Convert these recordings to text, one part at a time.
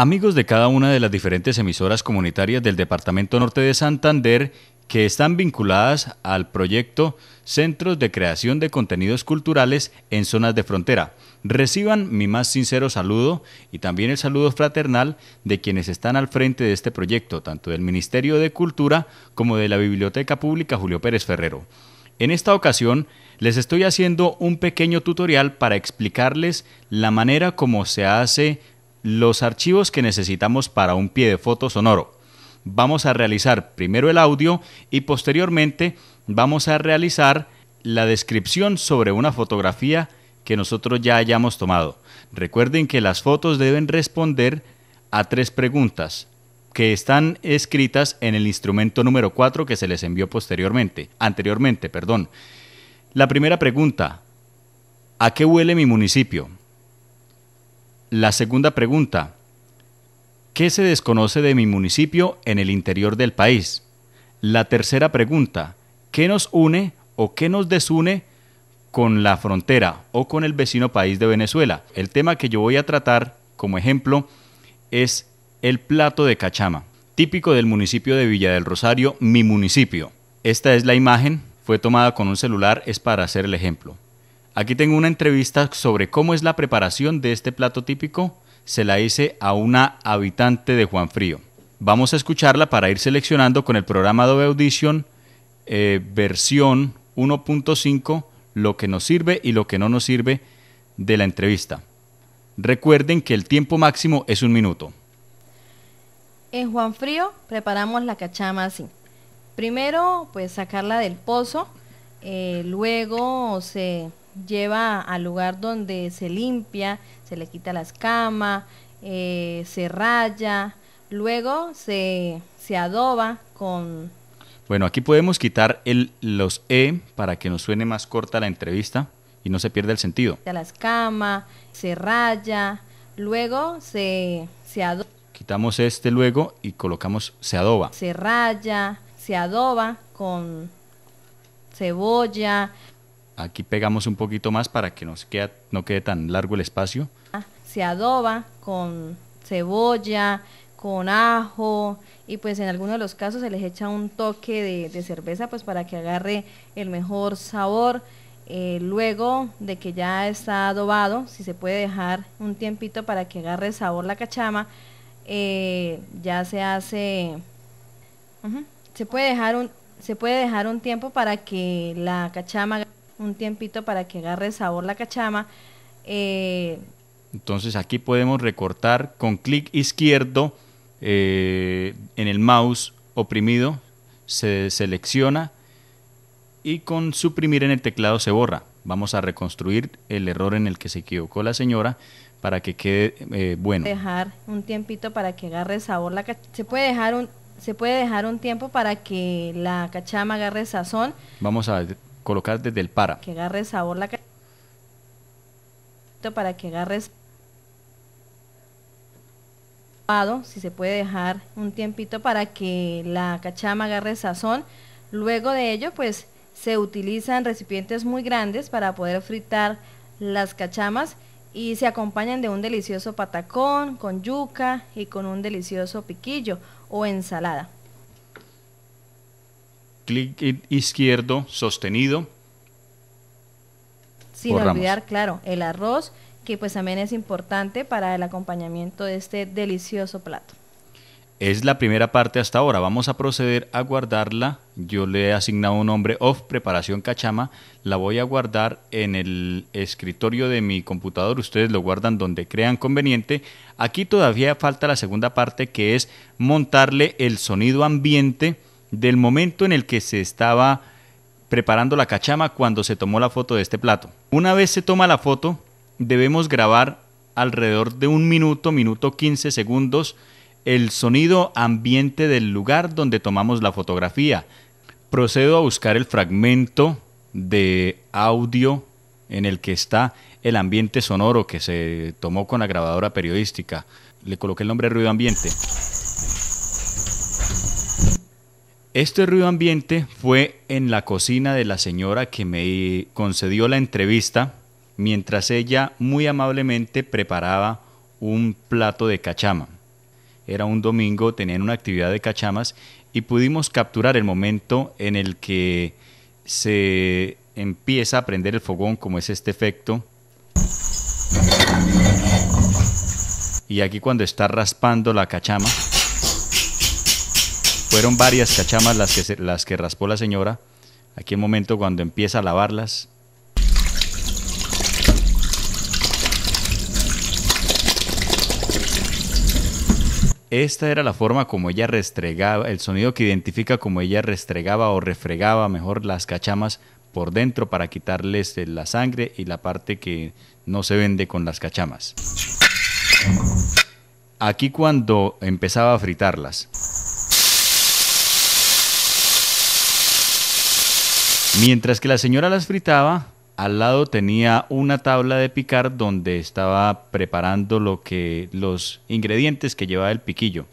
Amigos de cada una de las diferentes emisoras comunitarias del Departamento Norte de Santander que están vinculadas al proyecto Centros de Creación de Contenidos Culturales en Zonas de Frontera. Reciban mi más sincero saludo y también el saludo fraternal de quienes están al frente de este proyecto, tanto del Ministerio de Cultura como de la Biblioteca Pública Julio Pérez Ferrero. En esta ocasión les estoy haciendo un pequeño tutorial para explicarles la manera como se hace los archivos que necesitamos para un pie de foto sonoro. Vamos a realizar primero el audio y posteriormente vamos a realizar la descripción sobre una fotografía que nosotros ya hayamos tomado. Recuerden que las fotos deben responder a tres preguntas que están escritas en el instrumento número 4 que se les envió posteriormente, anteriormente, perdón. La primera pregunta, ¿a qué huele mi municipio? La segunda pregunta. ¿Qué se desconoce de mi municipio en el interior del país? La tercera pregunta. ¿Qué nos une o qué nos desune con la frontera o con el vecino país de Venezuela? El tema que yo voy a tratar como ejemplo es el plato de cachama, típico del municipio de Villa del Rosario, mi municipio. Esta es la imagen, fue tomada con un celular, es para hacer el ejemplo. Aquí tengo una entrevista sobre cómo es la preparación de este plato típico. Se la hice a una habitante de Juan Frío. Vamos a escucharla para ir seleccionando con el programa de Audition eh, versión 1.5 lo que nos sirve y lo que no nos sirve de la entrevista. Recuerden que el tiempo máximo es un minuto. En Juan Frío preparamos la cachama así. Primero, pues sacarla del pozo, eh, luego se lleva al lugar donde se limpia, se le quita las escama, eh, se raya, luego se, se, adoba con... Bueno, aquí podemos quitar el, los E para que nos suene más corta la entrevista y no se pierda el sentido. las escama, se raya, luego se, se adoba. Quitamos este luego y colocamos se adoba. Se raya, se adoba con cebolla, aquí pegamos un poquito más para que no, quede, no quede tan largo el espacio. Se adoba con cebolla, con ajo y pues en algunos de los casos se les echa un toque de, cerveza pues para que agarre el mejor sabor. Eh, luego de que ya está adobado, si se puede dejar un tiempito para que agarre sabor la cachama, eh, ya se hace, se, puede dejar un, se puede dejar un tiempo para que la cachama un tiempito para que agarre sabor la cachama. Eh, Entonces aquí podemos recortar con clic izquierdo eh, en el mouse oprimido, se selecciona y con suprimir en el teclado se borra. Vamos a reconstruir el error en el que se equivocó la señora para que quede eh, bueno. Dejar un tiempito para que agarre sabor la se puede dejar un se puede dejar un tiempo para que la cachama agarre sazón. Vamos a colocar desde el para. Que agarre sabor la para que agarres si se puede dejar un tiempito para que la cachama agarre sazón. Luego de ello, pues se utilizan recipientes muy grandes para poder fritar las cachamas y se acompañan de un delicioso patacón con yuca y con un delicioso piquillo o ensalada clic izquierdo sostenido. Sin olvidar, claro, el arroz, que pues también es importante para el acompañamiento de este delicioso plato. Es la primera parte hasta ahora. Vamos a proceder a guardarla. Yo le he asignado un nombre off preparación cachama. La voy a guardar en el escritorio de mi computador. Ustedes lo guardan donde crean conveniente. Aquí todavía falta la segunda parte que es montarle el sonido ambiente del momento en el que se estaba preparando la cachama cuando se tomó la foto de este plato. Una vez se toma la foto, debemos grabar alrededor de un minuto, minuto 15 segundos, el sonido ambiente del lugar donde tomamos la fotografía. Procedo a buscar el fragmento de audio en el que está el ambiente sonoro que se tomó con la grabadora periodística. Le coloqué el nombre ruido ambiente. Este ruido ambiente fue en la cocina de la señora que me concedió la entrevista mientras ella muy amablemente preparaba un plato de cachama. Era un domingo, tenían una actividad de cachamas y pudimos capturar el momento en el que se empieza a prender el fogón, como es este efecto. Y aquí cuando está raspando la cachama. Fueron varias cachamas las que, las que raspó la señora. Aquí el momento cuando empieza a lavarlas. Esta era la forma como ella restregaba, el sonido que identifica como ella restregaba o refregaba mejor las cachamas por dentro para quitarles la sangre y la parte que no se vende con las cachamas. Aquí cuando empezaba a fritarlas. Mientras que la señora las fritaba, al lado tenía una tabla de picar donde estaba preparando lo que los ingredientes que llevaba el piquillo.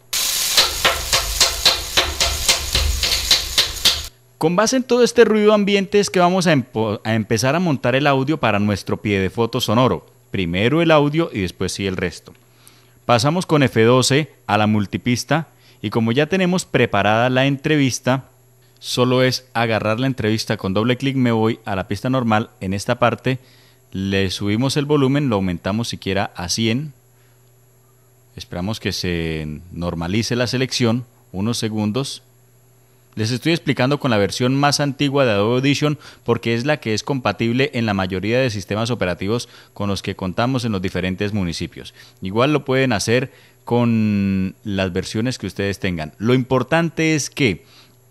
Con base en todo este ruido ambiente es que vamos a, a, empezar a montar el audio para nuestro pie de foto sonoro. Primero el audio y después sí el resto. Pasamos con F12 a la multipista y como ya tenemos preparada la entrevista, solo es agarrar la entrevista con doble clic, me voy a la pista normal, en esta parte le subimos el volumen, lo aumentamos siquiera a 100, esperamos que se normalice la selección, unos segundos. Les estoy explicando con la versión más antigua de Adobe Audition porque es la que es compatible en la mayoría de sistemas operativos con los que contamos en los diferentes municipios. Igual lo pueden hacer con las versiones que ustedes tengan. Lo importante es que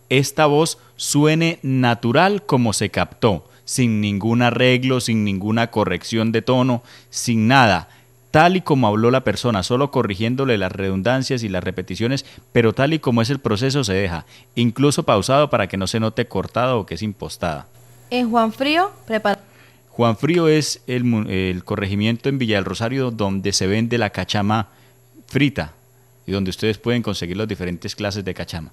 esta voz suene natural como se captó, sin ningún arreglo, sin ninguna corrección de tono, sin nada, tal y como habló la persona, solo corrigiéndole las redundancias y las repeticiones, pero tal y como es el proceso se deja, incluso pausado para que no se note cortado o que es impostada. En Juan Frío, prepara. Juan Frío es el, el corregimiento en Villa del Rosario donde se vende la cachama frita y donde ustedes pueden conseguir las diferentes clases de cachama.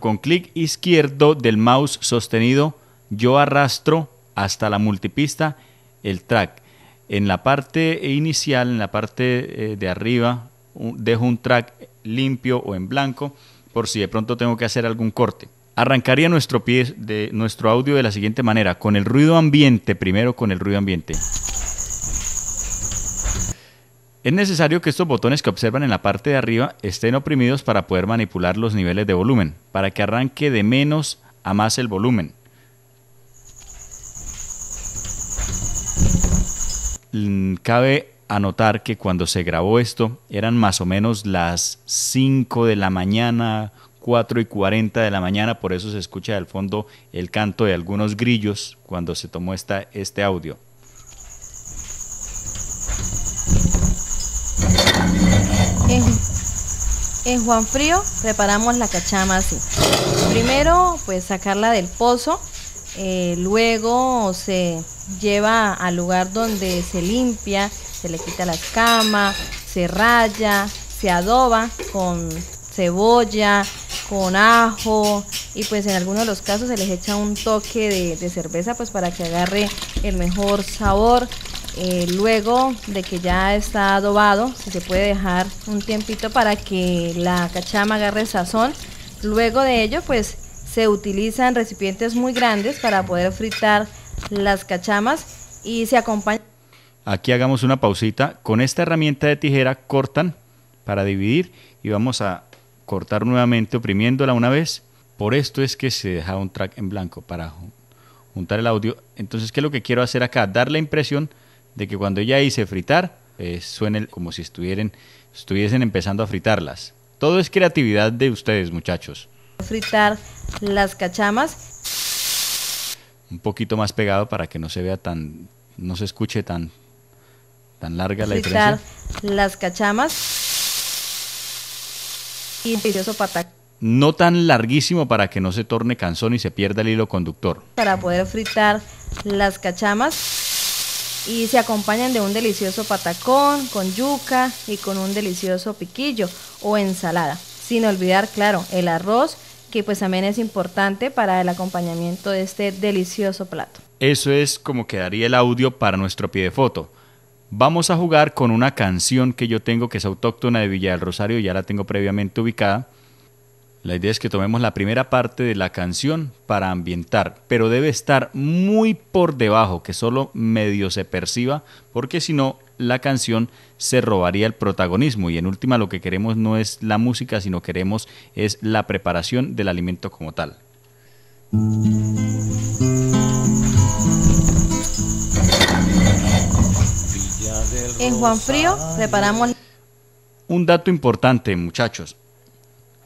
Con clic izquierdo del mouse sostenido, yo arrastro hasta la multipista el track. En la parte inicial, en la parte eh, de arriba, dejo un track limpio o en blanco por si de pronto tengo que hacer algún corte. Arrancaría nuestro, pie de, nuestro audio de la siguiente manera, con el ruido ambiente, primero con el ruido ambiente. Es necesario que estos botones que observan en la parte de arriba estén oprimidos para poder manipular los niveles de volumen, para que arranque de menos a más el volumen. Mm, cabe anotar que cuando se grabó esto eran más o menos las 5 de la mañana, 4 y 40 de la mañana, por eso se escucha al fondo el canto de algunos grillos cuando se tomó este audio. En, Juanfrío Juan Frío preparamos la cachama así. Primero, pues sacarla del pozo, eh, luego se lleva al lugar donde se limpia, se le quita la escama, se raya, se adoba con cebolla, con ajo y pues en algunos de los casos se les echa un toque de, de cerveza pues para que agarre el mejor sabor. Eh, luego de que ya está adobado, se puede dejar un tiempito para que la cachama agarre sazón. Luego de ello, pues se utilizan recipientes muy grandes para poder fritar las cachamas y se acompaña. Aquí hagamos una pausita. Con esta herramienta de tijera cortan para dividir y vamos a cortar nuevamente oprimiéndola una vez. Por esto es que se deja un track en blanco para juntar el audio. Entonces, ¿qué es lo que quiero hacer acá? Dar la impresión de que cuando ya hice fritar, eh, suene como si estuvieran, estuviesen empezando a fritarlas. Todo es creatividad de ustedes, muchachos. Fritar las cachamas. Un poquito más pegado para que no se vea tan, no se escuche tan, tan larga la diferencia. las cachamas. Y delicioso no tan larguísimo para que no se torne cansón y se pierda el hilo conductor. Para poder fritar las cachamas y se acompañan de un delicioso patacón con yuca y con un delicioso piquillo o ensalada. Sin olvidar, claro, el arroz, que pues también es importante para el acompañamiento de este delicioso plato. Eso es como quedaría el audio para nuestro pie de foto. Vamos a jugar con una canción que yo tengo que es autóctona de Villa del Rosario, ya la tengo previamente ubicada la idea es que tomemos la primera parte de la canción para ambientar, pero debe estar muy por debajo, que solo medio se perciba, porque si no, la canción se robaría el protagonismo. Y en última, lo que queremos no es la música, sino queremos es la preparación del alimento como tal. En Juan Frío preparamos... Un dato importante, muchachos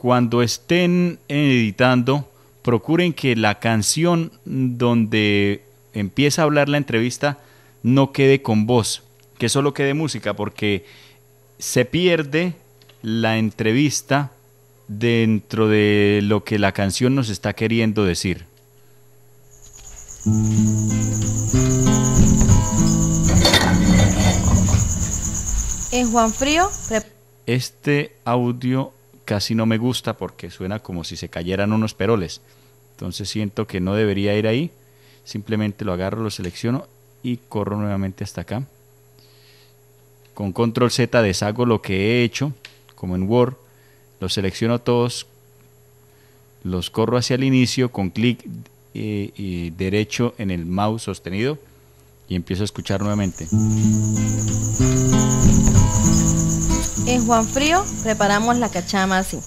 cuando estén editando, procuren que la canción donde empieza a hablar la entrevista no quede con voz, que solo quede música, porque se pierde la entrevista dentro de lo que la canción nos está queriendo decir. En Juan Frío. Este audio casi no me gusta porque suena como si se cayeran unos peroles. Entonces siento que no debería ir ahí. Simplemente lo agarro, lo selecciono y corro nuevamente hasta acá. Con control Z deshago lo que he hecho, como en Word. Los selecciono todos, los corro hacia el inicio con clic eh, y derecho en el mouse sostenido y empiezo a escuchar nuevamente. En Juan Frío preparamos la cachama así.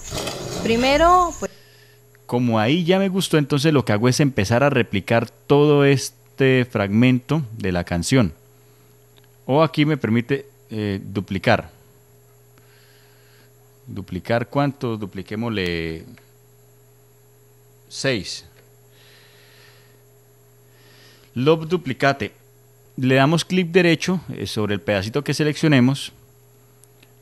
Primero, pues, Como ahí ya me gustó, entonces lo que hago es empezar a replicar todo este fragmento de la canción. O aquí me permite eh, duplicar. ¿Duplicar cuánto? Dupliquémosle 6. Love duplicate. Le damos clic derecho eh, sobre el pedacito que seleccionemos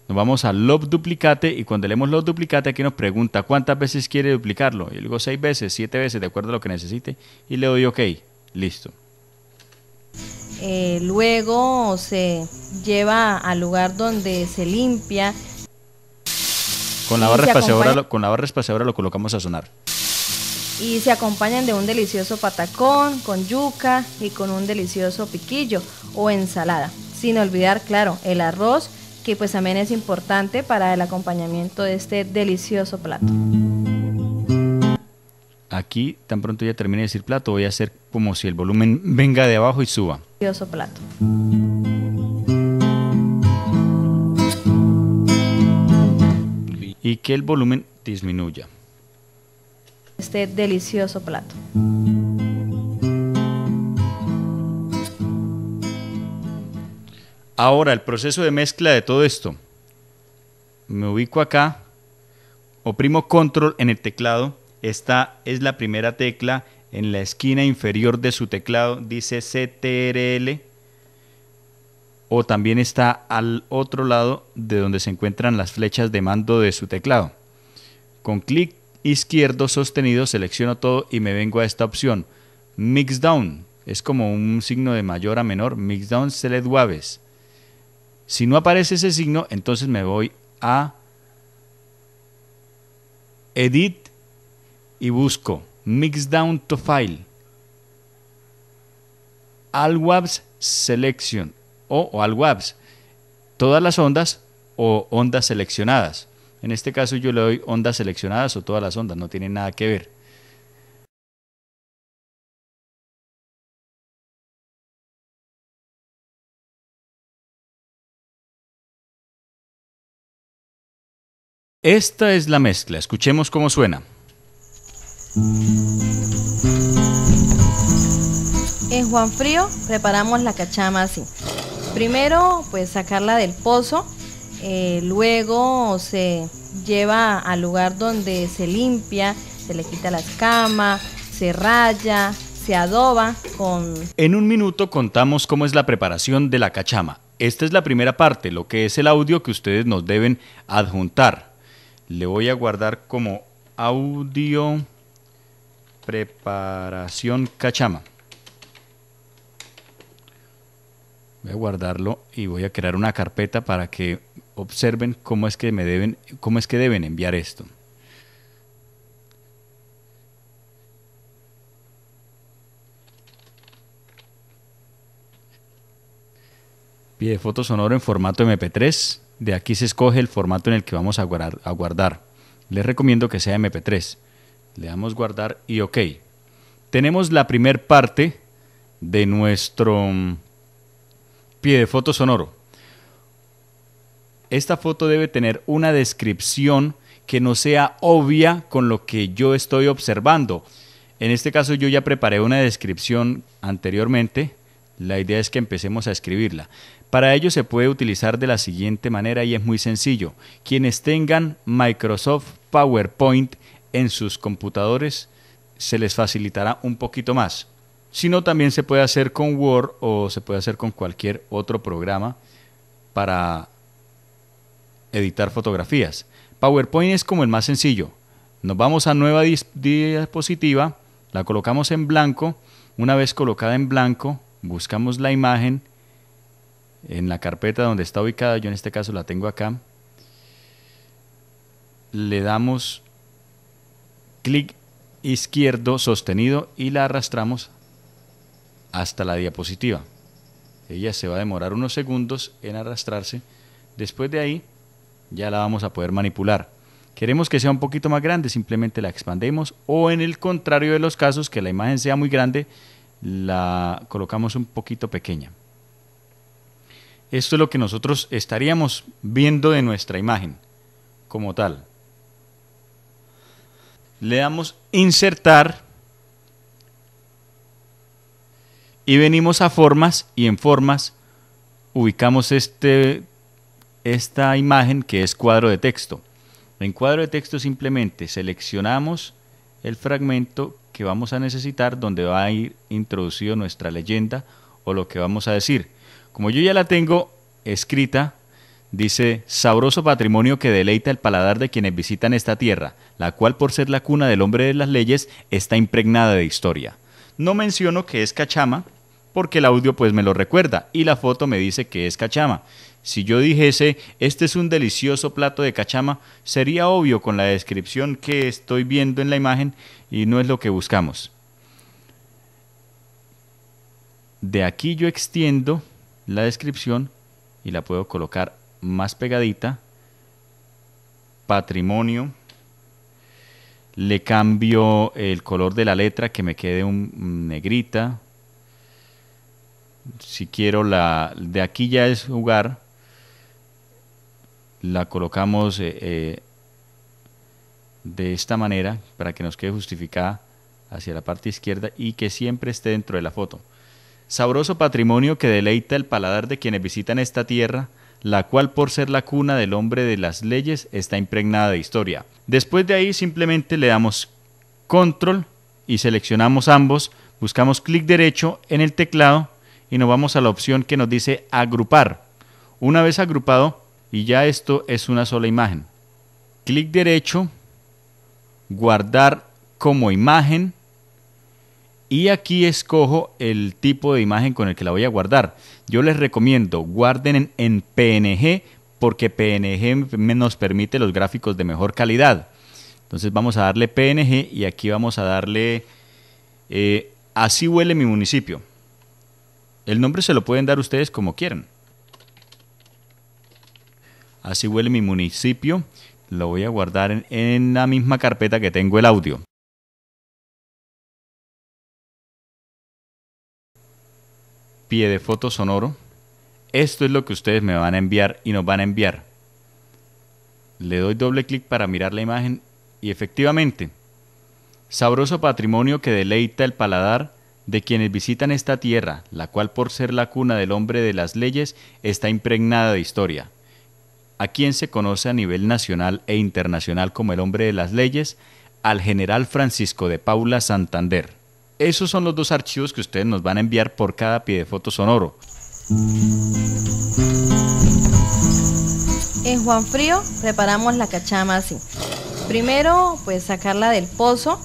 nos vamos a Lob duplicate y cuando leemos log duplicate aquí nos pregunta cuántas veces quiere duplicarlo. Y luego seis veces, siete veces, de acuerdo a lo que necesite. Y le doy OK. Listo. Eh, luego se lleva al lugar donde se limpia. Con la, barra espaciadora, con la barra espaciadora lo colocamos a sonar. Y se acompañan de un delicioso patacón, con yuca y con un delicioso piquillo o ensalada. Sin olvidar, claro, el arroz que pues también es importante para el acompañamiento de este delicioso plato. Aquí, tan pronto ya termine de decir plato, voy a hacer como si el volumen venga de abajo y suba. Delicioso plato. Y que el volumen disminuya. Este delicioso plato. Ahora, el proceso de mezcla de todo esto. Me ubico acá, oprimo control en el teclado. Esta es la primera tecla. En la esquina inferior de su teclado dice CTRL. O también está al otro lado de donde se encuentran las flechas de mando de su teclado. Con clic izquierdo sostenido selecciono todo y me vengo a esta opción. Mixdown. Es como un signo de mayor a menor. Mixdown Select Waves. Si no aparece ese signo, entonces me voy a Edit y busco Mix Down to File, All Waves Selection o, All Waves, todas las ondas o ondas seleccionadas. En este caso yo le doy ondas seleccionadas o todas las ondas, no tienen nada que ver. Esta es la mezcla, escuchemos cómo suena. En Juanfrío preparamos la cachama así. Primero, pues sacarla del pozo, eh, luego se lleva al lugar donde se limpia, se le quita la cama, se raya, se adoba con... En un minuto contamos cómo es la preparación de la cachama. Esta es la primera parte, lo que es el audio que ustedes nos deben adjuntar le voy a guardar como audio preparación cachama. Voy a guardarlo y voy a crear una carpeta para que observen cómo es que me deben, cómo es que deben enviar esto. Pie de foto sonoro en formato MP3. De aquí se escoge el formato en el que vamos a guardar. A Les recomiendo que sea MP3. Le damos guardar y OK. Tenemos la primer parte de nuestro mm, pie de foto sonoro. Esta foto debe tener una descripción que no sea obvia con lo que yo estoy observando. En este caso yo ya preparé una descripción anteriormente. La idea es que empecemos a escribirla. Para ello se puede utilizar de la siguiente manera y es muy sencillo. Quienes tengan Microsoft PowerPoint en sus computadores se les facilitará un poquito más. Si no, también se puede hacer con Word o se puede hacer con cualquier otro programa para editar fotografías. PowerPoint es como el más sencillo. Nos vamos a nueva diapositiva, la colocamos en blanco. Una vez colocada en blanco, buscamos la imagen en la carpeta donde está ubicada, yo en este caso la tengo acá, le damos clic izquierdo sostenido y la arrastramos hasta la diapositiva. Ella se va a demorar unos segundos en arrastrarse. Después de ahí ya la vamos a poder manipular. Queremos que sea un poquito más grande, simplemente la expandemos o en el contrario de los casos, que la imagen sea muy grande, la colocamos un poquito pequeña. Esto es lo que nosotros estaríamos viendo de nuestra imagen como tal. Le damos insertar y venimos a formas y en formas ubicamos este, esta imagen que es cuadro de texto. En cuadro de texto simplemente seleccionamos el fragmento que vamos a necesitar donde va a ir introducido nuestra leyenda o lo que vamos a decir. Como yo ya la tengo escrita, dice, sabroso patrimonio que deleita el paladar de quienes visitan esta tierra, la cual por ser la cuna del hombre de las leyes está impregnada de historia. No menciono que es Cachama, porque el audio pues me lo recuerda y la foto me dice que es Cachama. Si yo dijese, este es un delicioso plato de cachama, sería obvio con la descripción que estoy viendo en la imagen y no es lo que buscamos. De aquí yo extiendo la descripción y la puedo colocar más pegadita. Patrimonio. Le cambio el color de la letra que me quede un negrita. Si quiero la de aquí ya es jugar. La colocamos eh, eh, de esta manera para que nos quede justificada hacia la parte izquierda y que siempre esté dentro de la foto sabroso patrimonio que deleita el paladar de quienes visitan esta tierra, la cual por ser la cuna del hombre de las leyes está impregnada de historia. Después de ahí simplemente le damos control y seleccionamos ambos, buscamos clic derecho en el teclado y nos vamos a la opción que nos dice agrupar. Una vez agrupado, y ya esto es una sola imagen. Clic derecho, guardar como imagen y aquí escojo el tipo de imagen con el que la voy a guardar. Yo les recomiendo guarden en, PNG porque PNG nos permite los gráficos de mejor calidad. Entonces vamos a darle PNG y aquí vamos a darle eh, así huele mi municipio. El nombre se lo pueden dar ustedes como quieran. Así huele mi municipio. Lo voy a guardar en la misma carpeta que tengo el audio. pie de foto sonoro. Esto es lo que ustedes me van a enviar y nos van a enviar. Le doy doble clic para mirar la imagen y efectivamente, sabroso patrimonio que deleita el paladar de quienes visitan esta tierra, la cual por ser la cuna del hombre de las leyes está impregnada de historia. A quien se conoce a nivel nacional e internacional como el hombre de las leyes, al general Francisco de Paula Santander. Esos son los dos archivos que ustedes nos van a enviar por cada pie de foto sonoro. En Juan Frío preparamos la cachama así. Primero, pues sacarla del pozo,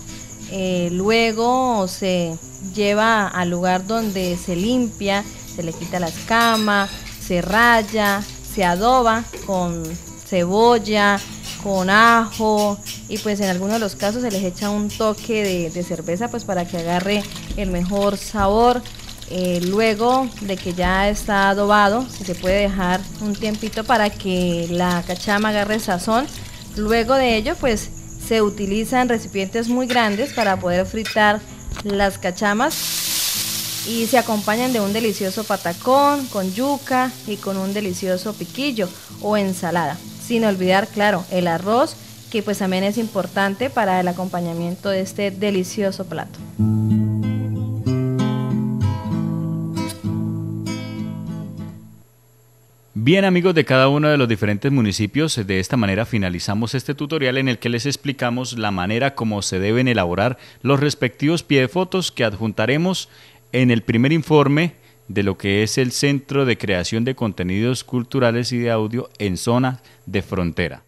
eh, luego se lleva al lugar donde se limpia, se le quita la escama, se raya, se adoba con cebolla, con ajo y pues en algunos de los casos se les echa un toque de, cerveza pues para que agarre el mejor sabor. Eh, luego de que ya está adobado, se puede dejar un tiempito para que la cachama agarre sazón. Luego de ello pues se utilizan recipientes muy grandes para poder fritar las cachamas y se acompañan de un delicioso patacón con yuca y con un delicioso piquillo o ensalada sin olvidar, claro, el arroz, que pues también es importante para el acompañamiento de este delicioso plato. Bien amigos de cada uno de los diferentes municipios, de esta manera finalizamos este tutorial en el que les explicamos la manera como se deben elaborar los respectivos pie de fotos que adjuntaremos en el primer informe de lo que es el Centro de Creación de Contenidos Culturales y de Audio en Zona de Frontera.